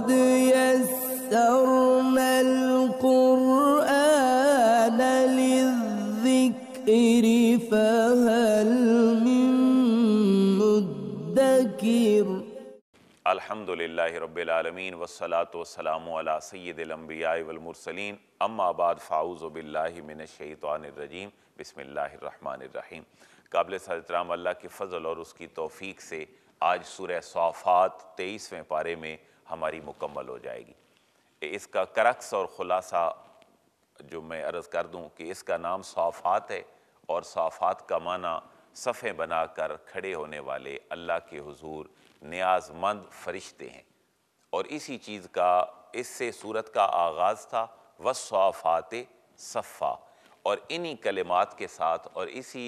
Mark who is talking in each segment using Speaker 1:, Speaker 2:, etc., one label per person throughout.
Speaker 1: अल्हम्दुलिल्लाहि रब्बिल आलमीन वस्सलातु वस्सलामु अला काबिल सदराम अल्लाह की फजल और उसकी तोफ़ी से आज सूरह सफात 23वें पारे में हमारी मुकम्मल हो जाएगी इसका करक्स और ख़ुलासा जो मैं अर्ज़ कर दूँ कि इसका नाम साफ़ात है और साफ़ात का माना सफ़े बनाकर खड़े होने वाले अल्लाह के हुजूर न्याजमंद फरिश्ते हैं और इसी चीज़ का इससे सूरत का आगाज़ था वसाफ़ात सफ़ा और इन्हीं कलिमात के साथ और इसी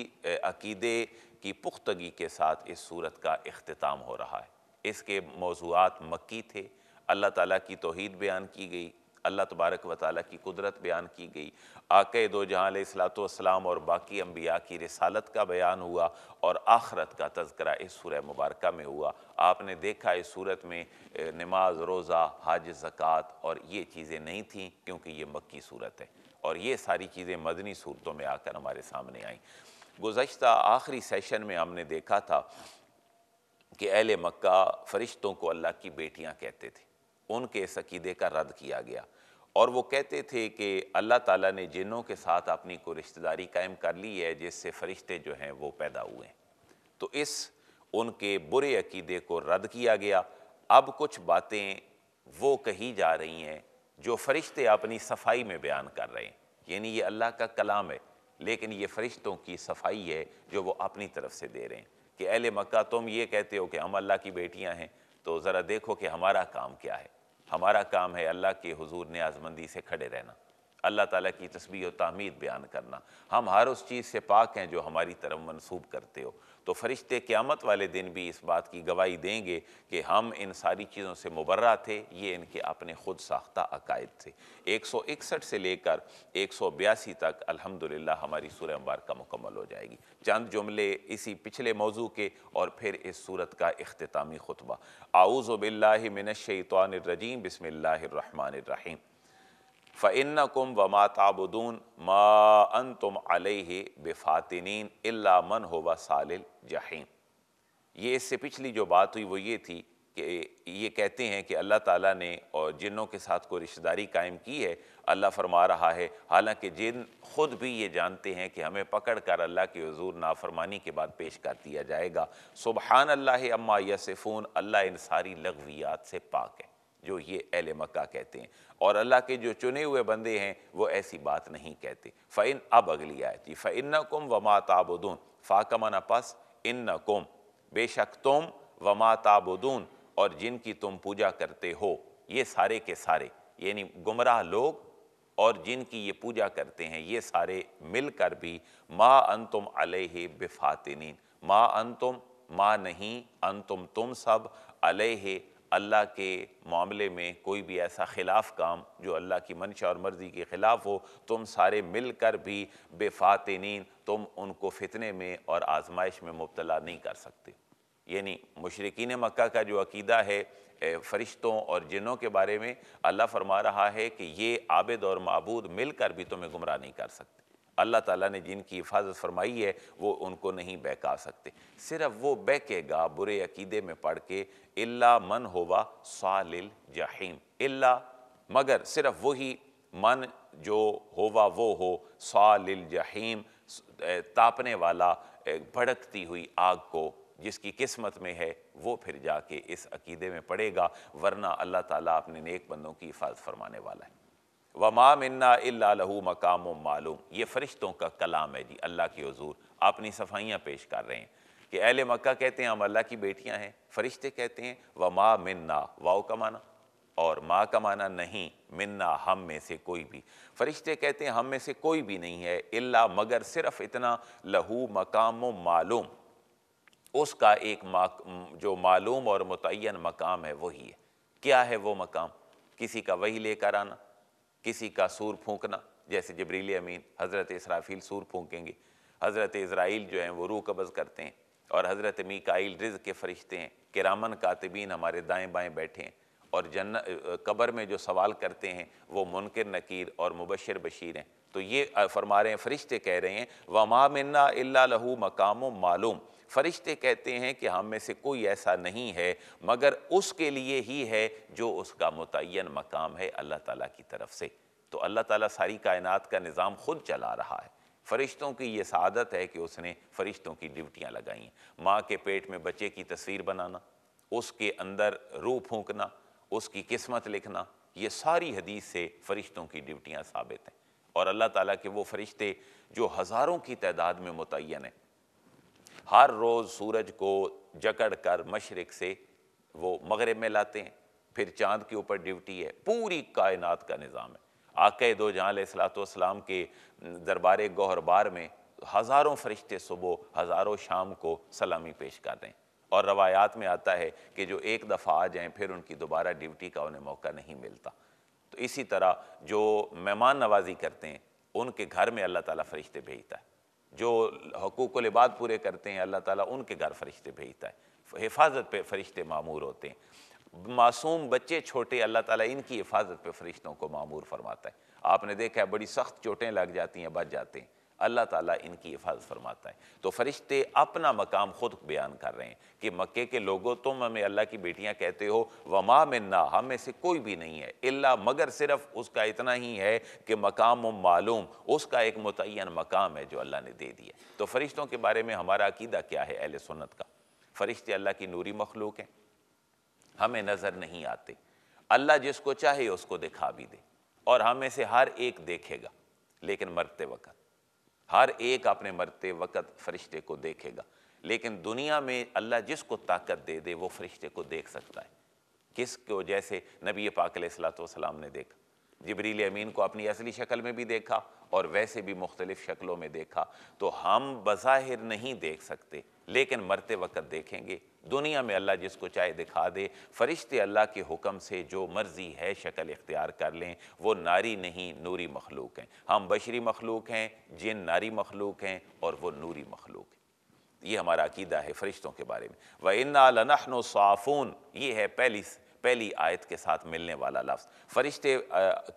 Speaker 1: अकीदे की पुख्तगी के साथ इस सूरत का अख्ताम हो रहा है इसके मौजूद मक्की थे अल्लाह ताला की तोहद बयान की गई अल्लाह तबारक व ताली की कुदरत बयान की गई आके दो जहाँ सलातम और बाकी अम्बिया की रसालत का बयान हुआ और आखरत का तस्करा इस सूर मुबारक में हुआ आपने देखा इस सूरत में नमाज रोज़ा हज ज़क़़त और ये चीज़ें नहीं थी क्योंकि ये मक्की सूरत है और ये सारी चीज़ें मदनी सूरतों में आकर हमारे सामने आई गुज्त आखिरी सेशन में हमने देखा था कि अहल मक्का फ़रिश्तों को अल्लाह की बेटियाँ कहते थे उनके इस अकीदे का रद्द किया गया और वो कहते थे कि अल्लाह ताला ने जिनों के साथ अपनी को रिश्तेदारी कायम कर ली है जिससे फरिश्ते जो हैं वो पैदा हुए तो इस उनके बुरे अकीदे को रद्द किया गया अब कुछ बातें वो कही जा रही हैं जो फरिश्ते अपनी सफाई में बयान कर रहे हैं यानी ये अल्लाह का कलाम है लेकिन ये फरिश्तों की सफाई है जो वो अपनी तरफ से दे रहे हैं कि अहल मक्का तुम ये कहते हो कि हम अल्लाह की बेटियां हैं तो ज़रा देखो कि हमारा काम क्या है हमारा काम है अल्लाह के हुजूर ने आजमंदी से खड़े रहना अल्लाह ताला की तस्वीर और तमीद बयान करना हम हर उस चीज़ से पाक हैं जो हमारी तरफ मनसूब करते हो तो फरिश्ते क़्यामत वाले दिन भी इस बात की गवाही देंगे कि हम इन सारी चीज़ों से मुबर्रा थे ये इनके अपने ख़ुद साख्ता अकायद थे एक सौ इकसठ से लेकर एक सौ बयासी तक अल्हम्दुलिल्लाह हमारी सूर्य अम्बार का मुकम्मल हो जाएगी चंद जुमले इसी पिछले मौजू के और फिर इस सूरत का अख्तामी खुतबा आऊज़बिल्लिमिनशैतवानरजीम बसमिल्लर रहीम फ़िन कुम मा ताबुदून मान तुम अलह बेफातिन मन व सालिल जहीम ये इससे पिछली जो बात हुई वो ये थी कि ये कहते हैं कि अल्लाह ताला ने और जिनों के साथ कोई रिश्तेदारी कायम की है अल्लाह फरमा रहा है हालांकि जिन खुद भी ये जानते हैं कि हमें पकड़ कर अल्लाह के हजूर नाफरमानी के बाद पेश कर दिया जाएगा सुबहान अल्लाह अम्मा यसफ़ून अल्लाह इन सारी लगवियात से पाक है जो ये अहल मक्का कहते हैं और अल्लाह के जो चुने हुए बंदे हैं वो ऐसी बात नहीं कहते फ़ैन अब अगली आयत फ़ैन कुम वमा ताबुदून फ़ाकमन पस इन कुम बेशक तुम वमा ताबुदून और जिनकी तुम पूजा करते हो ये सारे के सारे यानी गुमराह लोग और जिनकी ये पूजा करते हैं ये सारे मिलकर भी माँ तुम अलह बिफातिन माँ तुम माँ नहीं अनतुम तुम सब अलह अल्लाह के मामले में कोई भी ऐसा खिलाफ काम जो अल्लाह की मंशा और मर्ज़ी के ख़िलाफ़ हो तुम सारे मिलकर भी बेफातनीन तुम उनको फितने में और आजमाइश में मुबतला नहीं कर सकते यानी मशरकिन मक्का का जो अकीदा है फरिश्तों और जिनों के बारे में अल्लाह फरमा रहा है कि ये आबद और मबूद मिल कर भी तुम्हें गुमराह नहीं कर सकते अल्लाह ताला ने जिनकी हिफाजत फरमाई है वो उनको नहीं बहका सकते सिर्फ वो बहकेगा बुरे अकीदे में पढ़ के इल्ला मन होवा सालिल जहीम इल्ला मगर सिर्फ वही मन जो होवा वो हो सालिल जहीम तापने वाला भड़कती हुई आग को जिसकी किस्मत में है वो फिर जाके इस अकीदे में पड़ेगा वरना अल्लाह ताला अपने नेक बंदों की हिफाजत फरमाने वाला है व मामन्ना लहू मकाम मालूम ये फ़रिश्तों का कलाम है जी अल्लाह के हजूर अपनी सफाइयाँ पेश कर रहे हैं कि अहल मक्का कहते हैं हम अल्लाह की बेटियाँ हैं फ़रिश्ते कहते हैं व माँ मन्ना वाओ का माना और माँ का माना नहीं मन्ना हम में से कोई भी फ़रिश्ते कहते हैं हम में से कोई भी नहीं है इल्ला मगर सिर्फ इतना लहू मकाम मालूम उसका एक मा जो मालूम और मुतन मकाम है वही है क्या है वो मकाम किसी का वही लेकर आना किसी का सूर फूंकना जैसे जबरील अमीन हज़रत इसराफील सूर फूंकेंगे हज़रत इसराइल जो हैं वो रूह कबज़ करते हैं और हज़रत मीकाइल रिज के फरिश्ते हैं कि रामन कातबीन हमारे दाएँ बाएँ बैठे हैं और जन्न कबर में जो सवाल करते हैं वो मुनकर नकीर और मुबशर बशीर हैं तो ये फरमा रहे हैं फरिश्ते कह रहे हैं वमा मन्ना इल्ला लहू मकाम मालूम फरिश्ते कहते हैं कि हम में से कोई ऐसा नहीं है मगर उसके लिए ही है जो उसका मुतन मकाम है अल्लाह ताला की तरफ से तो अल्लाह ताला सारी कायनात का निज़ाम खुद चला रहा है फ़रिश्तों की ये सदत है कि उसने फ़रिश्तों की ड्यूटियाँ लगाई हैं माँ के पेट में बच्चे की तस्वीर बनाना उसके अंदर रूह फूकना उसकी किस्मत लिखना ये सारी हदीस से फ़रिश्तों की ड्यूटियाँ साबित हैं और अल्लाह ताला के वो फ़रिश्ते जो हज़ारों की तादाद में मुतन हैं हर रोज़ सूरज को जकड़ कर मशरक़ से वो मगरब में लाते हैं फिर चाँद के ऊपर ड्यूटी है पूरी कायनात का निज़ाम है आके दो जहाँ सलातम के दरबार गौहरबार में हज़ारों फरिश्ते सुबह हज़ारों शाम को सलामी पेश कर दें और रवायात में आता है कि जो एक दफ़ा आ जाएं फिर उनकी दोबारा ड्यूटी का उन्हें मौका नहीं मिलता तो इसी तरह जो मेहमान नवाजी करते हैं उनके घर में अल्लाह ताला फरिश्ते भेजता है जो हकूक लिबाद पूरे करते हैं अल्लाह ताला उनके घर फरिश्ते भेजता है हिफाजत पे फरिश्ते मामूर होते हैं मासूम बच्चे छोटे अल्लाह ताला इनकी हिफाजत पे फरिश्तों को मामूर फरमाता है आपने देखा है बड़ी सख्त चोटें लग जाती हैं बच जाते हैं अल्लाह ताला इनकी हिफाजत फरमाता है तो फरिश्ते अपना मकाम खुद बयान कर रहे हैं कि मक्के के लोगों तुम तो हमें अल्लाह की बेटियां कहते हो वमा में ना हम में से कोई भी नहीं है इल्ला मगर सिर्फ उसका इतना ही है कि मकाम मालूम उसका एक मुतन मकाम है जो अल्लाह ने दे दिया तो फरिश्तों के बारे में हमारा अकीदा क्या है अहल सुन्नत का फरिश्ते अल्लाह की नूरी मखलूक हैं हमें नज़र नहीं आते अल्लाह जिसको चाहे उसको दिखा भी दे और हमें से हर एक देखेगा लेकिन मरते वक्त हर एक अपने मरते वक़्त फरिश्ते को देखेगा लेकिन दुनिया में अल्लाह जिसको ताकत दे दे वो फरिश्ते को देख सकता है किस को जैसे नबी पाक ने देखा जबरील अमीन को अपनी असली शक्ल में भी देखा और वैसे भी मुख्तलिफ शक्लों में देखा तो हम बज़ाहिर नहीं देख सकते लेकिन मरते वक्त देखेंगे दुनिया में अल्लाह जिसको चाहे दिखा दे फरिश्ते अल्लाह के हुक्म से जो मर्ज़ी है शक्ल इख्तियार कर लें वो नारी नहीं नूरी मखलूक हैं हम बशरी मखलूक हैं जिन नारी मखलूक हैं और वो नूरी मखलूक हैं ये हमारा अकीदा है फरिश्तों के बारे में व इन्ना लनहनो साफ़ून ये है पहली पहली आयत के साथ मिलने वाला लफ्ज़ फरिश्ते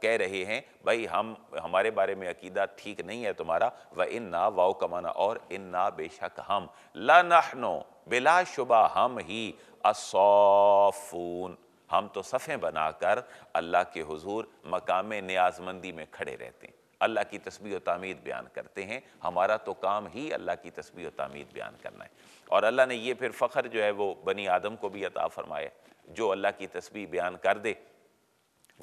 Speaker 1: कह रहे हैं भाई हम हमारे बारे में अकीदा ठीक नहीं है तुम्हारा व इन ना वाओ कमाना और इन ना बेशक हम ला नहनो बिला शुबा हम ही असौफून हम तो सफ़ें बनाकर अल्लाह के हुजूर मकाम न्याजमंदी में खड़े रहते हैं अल्लाह की तस्वीर तामीद बयान करते हैं हमारा तो काम ही अल्लाह की तस्वीर तामीद बयान करना है और अल्लाह ने ये फिर फ़ख्र जो है वो बनी आदम को भी अता फ़रमाया जो अल्लाह की तस्वीर बयान कर दे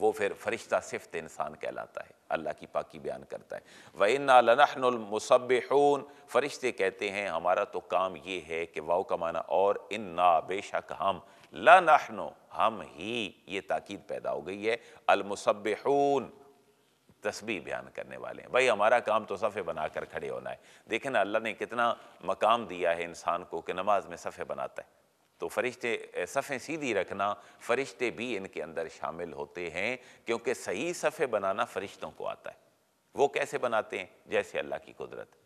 Speaker 1: वो फिर फरिश्ता सिफत इंसान कहलाता है अल्लाह की पाकि बयान करता है वनमसबून फरिश्ते कहते हैं हमारा तो काम ये है कि वाओ का माना और इन ना बेशक हम लनो हम ही ये ताकीद पैदा हो गई है अलमसबून तस्वीर बयान करने वाले हैं भाई हमारा काम तो सफ़े बना कर खड़े होना है देखे ना अल्लाह ने कितना मकाम दिया है इंसान को कि नमाज में सफ़े बनाता है तो फरिश्ते सफ़ें सीधी रखना फरिश्ते भी इनके अंदर शामिल होते हैं क्योंकि सही सफ़े बनाना फरिश्तों को आता है वो कैसे बनाते हैं जैसे अल्लाह की कुदरत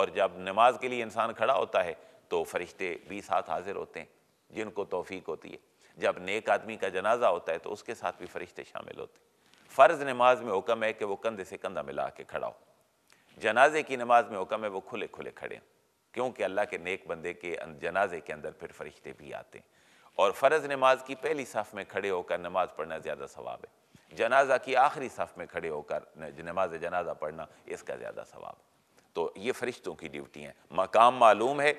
Speaker 1: और जब नमाज के लिए इंसान खड़ा होता है तो फरिश्ते भी साथ हाजिर होते हैं जिनको तोफीक होती है जब नेक आदमी का जनाजा होता है तो उसके साथ भी फरिश्ते शामिल होते हैं फ़र्ज़ नमाज में हुक्म है कि वो कंधे से कंधा मिला के खड़ा हो जनाजे की नमाज में हुक्म है वो खुले खुले खड़े हों क्योंकि अल्लाह के नेक बंदे के अं-, जनाजे के अंदर फिर फरिश्ते भी आते हैं और फ़र्ज़ नमाज की पहली साफ़ में खड़े होकर नमाज़ पढ़ना ज़्यादा सवाब है जनाजा की आखिरी साफ़ में खड़े होकर नमाज जनाजा पढ़ना इसका ज़्यादा सवाब तो ये फरिश्तों की ड्यूटी हैं मकाम मालूम है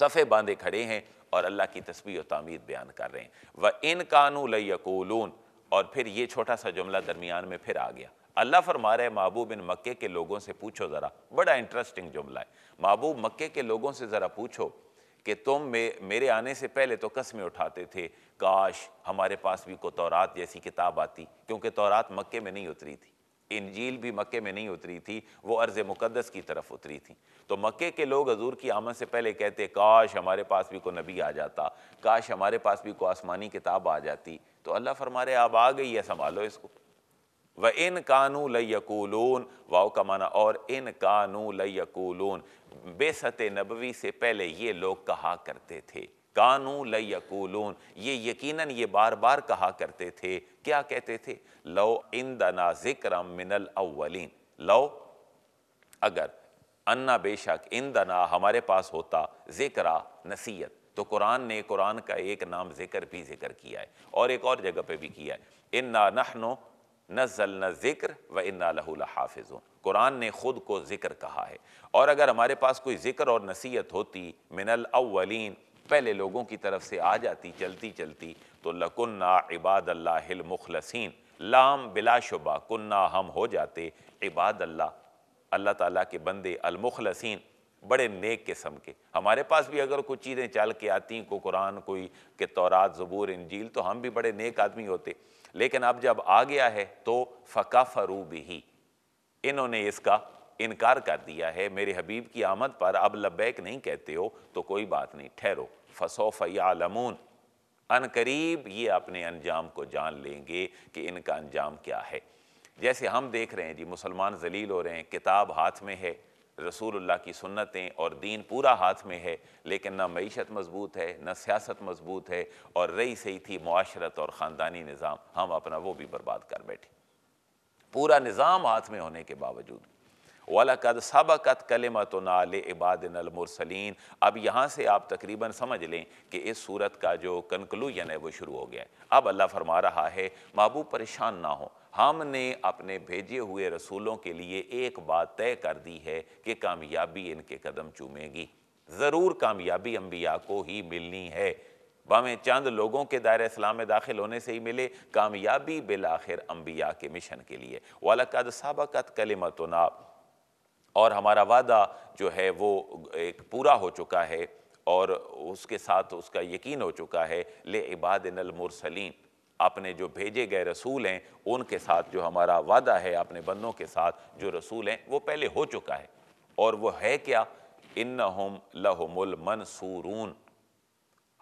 Speaker 1: सफ़े बांधे खड़े हैं और अल्लाह की तस्वीर और तामीद बयान कर रहे हैं व इन कानू लयकूलून और फिर ये छोटा सा जुमला दरमियान में फिर आ गया अल्लाह फरमा रहे महबूब इन मक्के के लोगों से पूछो ज़रा बड़ा इंटरेस्टिंग जुमला है महबूब मक्के के लोगों से ज़रा पूछो कि तुम मे मेरे आने से पहले तो कस्में उठाते थे काश हमारे पास भी को तौरात जैसी किताब आती क्योंकि तौरात मक्के में नहीं उतरी थी इंजील भी मक्के में नहीं उतरी थी वो अर्ज़ मुकदस की तरफ उतरी थी तो मक्के के लोग हजूर की आमद से पहले कहते काश हमारे पास भी को नबी आ जाता काश हमारे पास भी को आसमानी किताब आ जाती तो अल्लाह फरमा रहे आप आ गई है संभालो इसको व इन कानू लयकूलून वाओ का माना और इन कानू लयकूलून बेसत नबवी से पहले ये लोग कहा करते थे कानू लयकूलून ये यकीनन ये बार बार कहा करते थे क्या कहते थे लो इन दना जिक्रम मिनल अवलिन लो अगर अन्ना बेशक इन दना हमारे पास होता जिक्रा नसीहत तो कुरान ने कुरान का एक नाम जिक्र भी जिक्र किया है और एक और जगह पे भी किया है इन्ना नहनो न ज़िक्र व इन्ना हाफिज़ कुरान ने ख़ुद को ज़िक्र कहा है और अगर हमारे पास कोई ज़िक्र और नसीहत होती मिनल अवलिन पहले लोगों की तरफ से आ जाती चलती चलती तो लकुन्ना इबाद मुखलसिन लाम बिलाशुबा कुन्ना हम हो जाते इबाद अल्लाह अल्लाह ताला के बंदे अलमुखलसिन बड़े नेक किस्म के हमारे पास भी अगर कुछ चीज़ें चल के आती को कुरान कोई के तौरात ज़बूर इंजील तो हम भी बड़े नेक आदमी होते लेकिन अब जब आ गया है तो फकाफरू भी इन्होंने इसका इनकार कर दिया है मेरे हबीब की आमद पर अब लबैक नहीं कहते हो तो कोई बात नहीं ठहरो फसो फ़यालमून अन करीब ये अपने अंजाम को जान लेंगे कि इनका अंजाम क्या है जैसे हम देख रहे हैं जी मुसलमान जलील हो रहे हैं किताब हाथ में है रसूलुल्लाह की सुन्नतें और दीन पूरा हाथ में है लेकिन ना मीशत मजबूत है ना सियासत मजबूत है और रही सही थी मुआशरत और ख़ानदानी निज़ाम हम अपना वो भी बर्बाद कर बैठे पूरा निज़ाम हाथ में होने के बावजूद वाला वलकद सबकत कलमत नाल इबादनमरसलिन अब यहाँ से आप तकरीबन समझ लें कि इस सूरत का जो कंक्लूजन है वो शुरू हो गया है अब अल्लाह फरमा रहा है महबूब परेशान ना हो हमने अपने भेजे हुए रसूलों के लिए एक बात तय कर दी है कि कामयाबी इनके कदम चूमेगी ज़रूर कामयाबी अम्बिया को ही मिलनी है भावें चंद लोगों के दायरे इस्लाम में दाखिल होने से ही मिले कामयाबी बिल आखिर अम्बिया के मिशन के लिए वालकद सबकत कलमत नाब और हमारा वादा जो है वो एक पूरा हो चुका है और उसके साथ उसका यकीन हो चुका है ले इबाद नलमुरसलिन अपने जो भेजे गए रसूल हैं उनके साथ जो हमारा वादा है अपने बंदों के साथ जो रसूल हैं वो पहले हो चुका है और वो है क्या इन हम लहमुल मनसूरून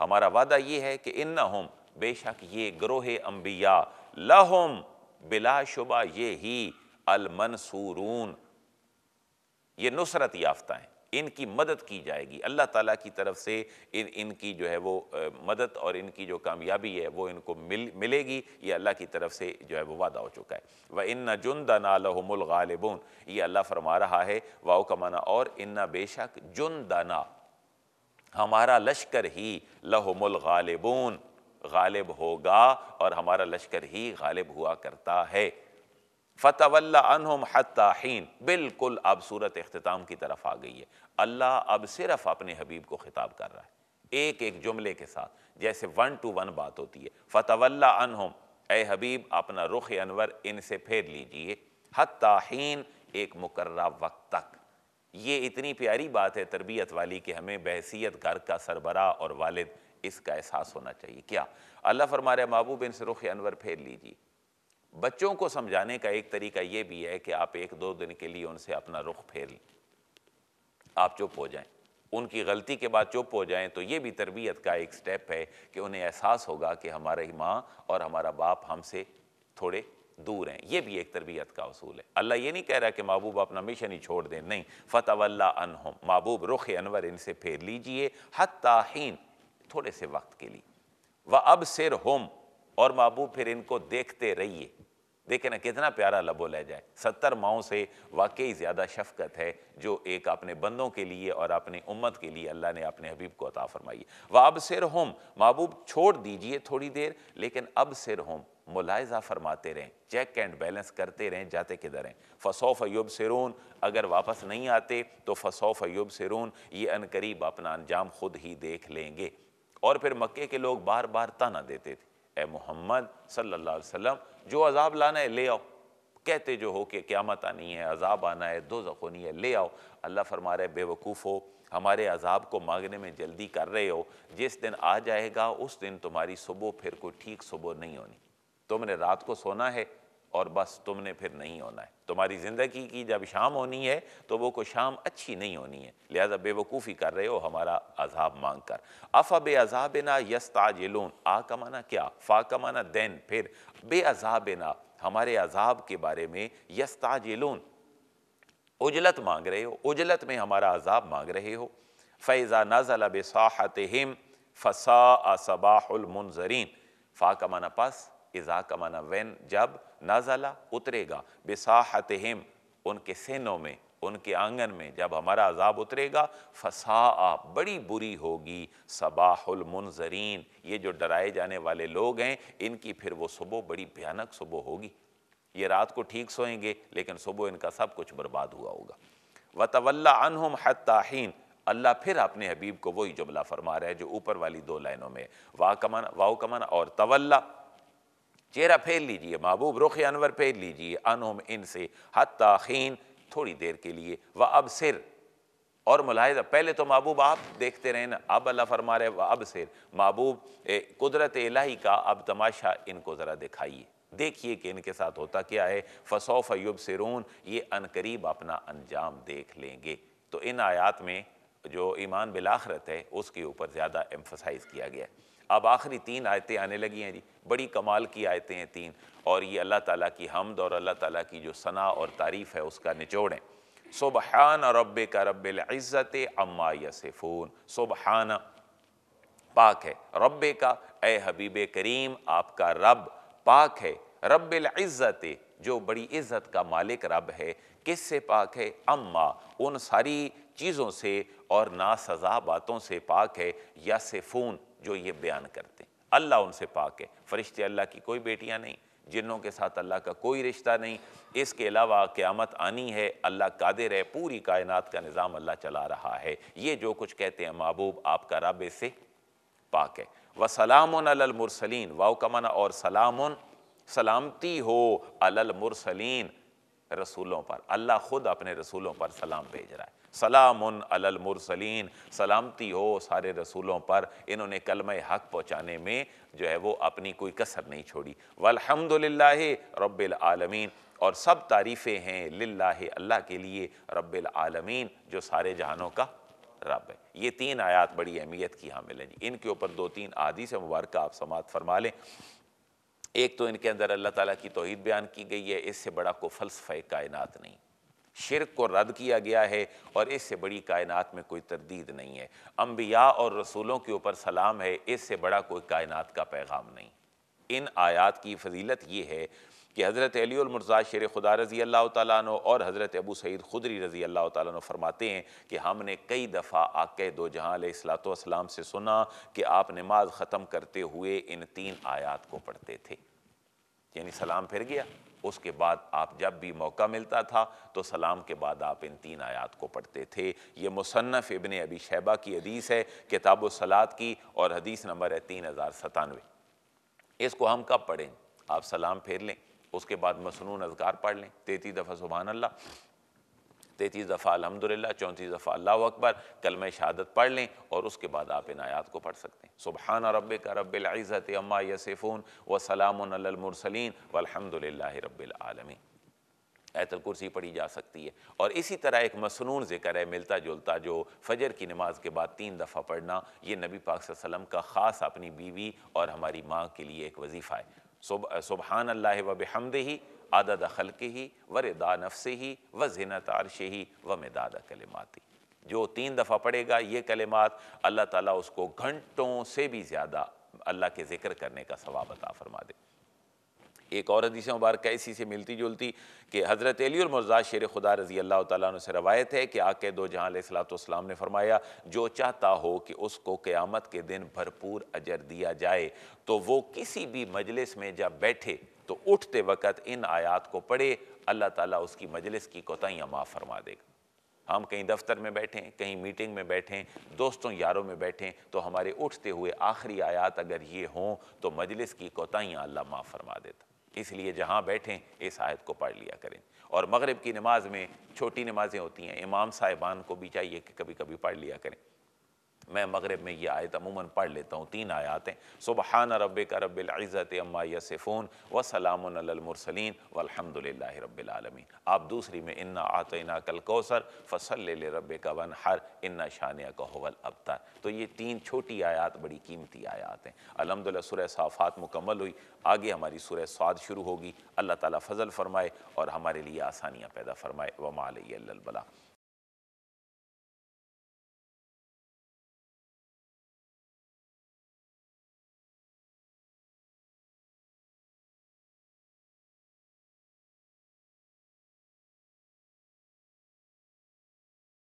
Speaker 1: हमारा वादा ये है कि इन हम बेशक ये ग्रोह अम्बिया लहम बिलाशुबा ये ही अलमनसूरून ये नुसरत याफ्ता हैं इनकी मदद की जाएगी अल्लाह ताला की तरफ से इन इनकी जो है वो मदद और इनकी जो कामयाबी है वो इनको मिल मिलेगी ये अल्लाह की तरफ से जो है वो वादा हो चुका है व इन जुन गालिबून ये अल्लाह फरमा रहा है वाओ कमाना और इन्ना बेशक जुन दाना हमारा लश्कर ही लहमुल गालिबून गालिब होगा और हमारा लश्कर ही गालिब हुआ करता है फ़तवल्ला अनहम हत्ताहीन बिल्कुल अब सूरत अख्ताम की तरफ आ गई है अल्लाह अब सिर्फ अपने हबीब को ख़िताब कर रहा है एक एक जुमले के साथ जैसे वन टू वन बात होती है फ़तवल्ला अनहम ए हबीब अपना रुख अनवर इनसे फेर लीजिए हत्ताहीन एक मुकर्र वक्त तक ये इतनी प्यारी बात है तरबियत वाली कि हमें बहसीत घर का सरबरा और वालद इसका एहसास होना चाहिए क्या अल्लाह फरमारे महबूब इनसे रुख अनवर फेर लीजिए बच्चों को समझाने का एक तरीका यह भी है कि आप एक दो दिन के लिए उनसे अपना रुख फेर लें आप चुप हो जाएं उनकी गलती के बाद चुप हो जाएं तो यह भी तरबियत का एक स्टेप है कि उन्हें एहसास होगा कि हमारी माँ और हमारा बाप हमसे थोड़े दूर हैं यह भी एक तरबियत का असूल है अल्लाह ये नहीं कह रहा कि महबूब अपना मिशन ही छोड़ दें नहीं फ़तवल्ला अनहम महबूब रुख अनवर इनसे फेर लीजिए हत थोड़े से वक्त के लिए वह अब सिर होम और महबूब फिर इनको देखते रहिए देखे ना कितना प्यारा लबो ले जाए सत्तर माओ से वाकई ज़्यादा शफकत है जो एक अपने बंदों के लिए और अपने उम्मत के लिए अल्लाह ने अपने हबीब को अता फरमाई वह अब सिर होम महबूब छोड़ दीजिए थोड़ी देर लेकिन अब सिर होम मुलायजा फरमाते रहें चेक एंड बैलेंस करते रहें जाते किधर हैं फसौफ युब सिरून अगर वापस नहीं आते तो फसौफ युब सिरून ये अनकरीब अपना अंजाम खुद ही देख लेंगे और फिर मक्के के लोग बार बार ताना देते थे ए मोहम्मद सल्लल्लाहु अलैहि वसल्लम जो अजाब लाना है ले आओ कहते जो हो कि क्यामत आनी है अजाब आना है दो जखोनी है ले आओ अल्लाह फरमा रहे बेवकूफ़ हो हमारे अजाब को मांगने में जल्दी कर रहे हो जिस दिन आ जाएगा उस दिन तुम्हारी सुबह फिर कोई ठीक सुबह नहीं होनी तुमने रात को सोना है और बस तुमने फिर नहीं होना है तुम्हारी ज़िंदगी की जब शाम होनी है तो वो को शाम अच्छी नहीं होनी है लिहाजा बेवकूफ़ी कर रहे हो हमारा अजाब मांग कर अफ़ा बे अजाब ना लोन आ कमाना क्या फ़ा कमाना माना दैन फिर बे अजाब ना हमारे अजाब के बारे में लोन उजलत मांग रहे हो उजलत में हमारा अजाब मांग रहे हो फैज़ा नज़ल बसाहत हिम फ़सा असबाहमनजरीन फ़ा का पास इज़ा का वैन जब नजला उतरेगा बेसाहत हिम उनके सेनों में उनके आंगन में जब हमारा अजाब उतरेगा फसा बड़ी बुरी होगी सबाहुल मुनजरीन ये जो डराए जाने वाले लोग हैं इनकी फिर वो सुबह बड़ी भयानक सुबह होगी ये रात को ठीक सोएंगे लेकिन सुबह इनका सब कुछ बर्बाद हुआ होगा वतवल्ला अनहम हताहीन अल्लाह फिर अपने हबीब को वही जुमला फरमा रहा है जो ऊपर वाली दो लाइनों में वाह कमाना वाह कमाना और तवल्ला चेहरा फेर लीजिए महबूब रुख अनवर फेर लीजिए अनहम इन से हत्ताखीन थोड़ी देर के लिए व अब सिर और मुलाहिजा पहले तो महबूब आप देखते रहे ना अब अल्लाह फरमा रहे व अब सिर महबूब कुदरत इलाही का अब तमाशा इनको ज़रा दिखाइए देखिए कि इनके साथ होता क्या है फसौफ अयुब सिरून ये अनकरीब अपना अंजाम देख लेंगे तो इन आयात में जो ईमान बिलाखरत है उसके ऊपर ज़्यादा एम्फोसाइज किया गया है अब आखिरी तीन आयतें आने लगी हैं जी बड़ी कमाल की आयतें हैं तीन और ये अल्लाह ताला की हमद और अल्लाह ताला की जो सना और तारीफ़ है उसका निचोड़ है सुबहान रब का रब्ज़त अम्मा यसफ़ून सुबहान पाक है रब का ए हबीब करीम आपका रब पाक है रब इज़्ज़त जो बड़ी इज़्ज़त का मालिक रब है किस से पाक है अम्मा उन सारी चीज़ों से और नासज़ा बातों से पाक है या जो ये बयान करते हैं अल्लाह उनसे पाक है फ़रिश्ते अल्लाह की कोई बेटियाँ नहीं जिन्हों के साथ अल्लाह का कोई रिश्ता नहीं इसके अलावा क़्यामत आनी है अल्लाह कादिर है पूरी कायनात का निज़ाम अल्लाह चला रहा है ये जो कुछ कहते हैं महबूब आपका रब से पाक है व सलाम अलमरसलिन वाओ का माना और सलाम सलामती हो अलमरसलिन रसूलों पर अल्लाह ख़ुद अपने रसूलों पर सलाम भेज रहा है सलाम अलमरसलिन सलामती हो सारे रसूलों पर इन्होंने कलम हक पहुँचाने में जो है वो अपनी कोई कसर नहीं छोड़ी वलहमदिल्ला रबालमीन और सब तारीफ़ें हैं ला अल्लाह के लिए रबालमीन जो सारे जहानों का रब है ये तीन आयात बड़ी अहमियत की हामिल हैं इनके ऊपर दो तीन आदि से मुबारक आप समात फरमा लें एक तो इनके अंदर अल्लाह ताला की तोहद बयान की गई है इससे बड़ा को फ़लसफ़ कायनात नहीं शिरक को रद्द किया गया है और इससे बड़ी कायनात में कोई तरदीद नहीं है अम्बिया और रसूलों के ऊपर सलाम है इससे बड़ा कोई कायनात का पैगाम नहीं इन आयात की फजीलत यह है कि हज़रत अलीमरजा शेर खुदा रज़ी अल्लाह तु और हज़रत अबू सईद खुदरी रज़ी अल्लाह तु फरमाते हैं कि हमने कई दफ़ा आके दो जहाँ सलाम से सुना कि आप नमाज ख़त्म करते हुए इन तीन आयात को पढ़ते थे यानी सलाम फिर गया उसके बाद आप जब भी मौका मिलता था तो सलाम के बाद आप इन तीन आयात को पढ़ते थे ये मुसन्फ इबन अबी शैबा की हदीस है किताब सलात की और हदीस नंबर है तीन हज़ार सतानवे इसको हम कब पढ़ें आप सलाम फेर लें उसके बाद मसनून अजगार पढ़ लें तेती दफ़ा सुबहानल्ला तैतीस दफ़ा अलहमदिल्ला चौंतीस दफ़ा अल्लाह अकबर मैं शहादत पढ़ लें और उसके बाद आप इन आयात को पढ़ सकते हैं सुबह रब का रबत अम्मा यसफ़ून व सलामसलिन वलहमदिल्ला रबालमी ऐतल कुर्सी पढ़ी जा सकती है और इसी तरह एक मसनून ज़िक्र है मिलता जुलता जो फजर की नमाज के बाद तीन दफ़ा पढ़ना ये नबी पाक वसम का ख़ास अपनी बीवी और हमारी माँ के लिए एक वजीफ़ा है सुबहान अल्लाह वब हमद ही आदद खल के ही व रदा नफ्स ही व जिनत आरश ही व मदाद कलमाती जो तीन दफ़ा पढ़ेगा ये कलिमात अल्लाह ताला उसको घंटों से भी ज़्यादा अल्लाह के ज़िक्र करने का सवाब अता फरमा दे एक और हदीस मुबारक ऐसी से मिलती जुलती कि हज़रत अली और मुर्जा शेर खुदा रजी अल्लाह तुम से रवायत है कि आके दो जहाँ सलाम ने फरमाया जो चाहता हो कि उसको क़्यामत के दिन भरपूर अजर दिया जाए तो वो किसी भी मजलिस में जब बैठे तो उठते वक़्त इन आयात को पढ़े अल्लाह ताला उसकी मजलिस की कोताहियाँ माफ़ फरमा देगा हम कहीं दफ्तर में बैठें कहीं मीटिंग में बैठें दोस्तों यारों में बैठें तो हमारे उठते हुए आखिरी आयात अगर ये हों तो मजलिस की कोताहियाँ अल्लाह माफ़ फरमा देता इसलिए जहाँ बैठें इस आयत को पढ़ लिया करें और मगरब की नमाज में छोटी नमाज़ें होती हैं इमाम साहिबान को भी चाहिए कि कभी कभी पढ़ लिया करें मैं मगरब में ये आयत अमूमन पढ़ लेता हूँ तीन आयातें सुबहान रब का रबत अम्मा यसफ़ून व सलामसलिन वहमदिल्ल रबालमी आप दूसरी में इन्ना आतना कल कौसर फसल ले रब का वन हर इन्ना शानिया का हवल अबतर तो ये तीन छोटी आयात बड़ी कीमती आयात हैं अलहमदिल्ला सुर साफ़ात मुकम्मल हुई आगे हमारी सुरह स्वाद शुरू होगी अल्लाह ताली फजल फरमाए और हमारे लिए आसानियाँ पैदा फरमाए वमा अलबला